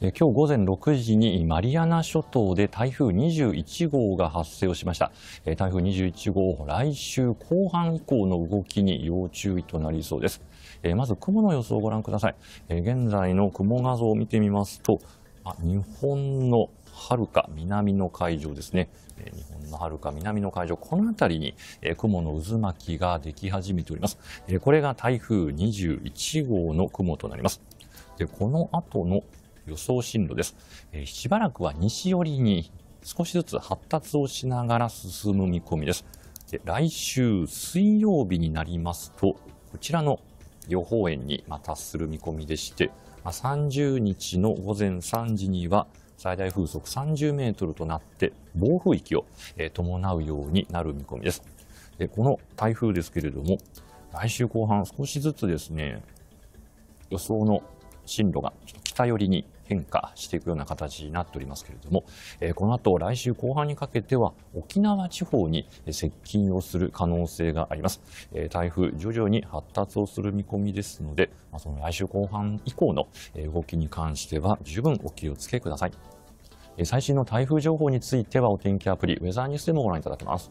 今日午前6時にマリアナ諸島で台風21号が発生をしました。台風21号、来週後半以降の動きに要注意となりそうです。まず雲の様子をご覧ください。現在の雲画像を見てみますと、日本のはるか南の海上ですね。日本のはるか南の海上、この辺りに雲の渦巻きができ始めております。これが台風21号の雲となります。で、この後の予想進路です。えー、しばらくは西寄りに少しずつ発達をしながら進む見込みです。で来週水曜日になりますと、こちらの予報円にま達する見込みでして、まあ、30日の午前3時には最大風速30メートルとなって暴風域を、えー、伴うようになる見込みです。でこの台風ですけれども、来週後半少しずつですね、予想の進路が北寄りに変化していくような形になっておりますけれども、この後来週後半にかけては沖縄地方に接近をする可能性があります、台風徐々に発達をする見込みですので、その来週後半以降の動きに関しては十分お気をつけください最新の台風情報についてはお天気アプリウェザーニュースでもご覧いただけます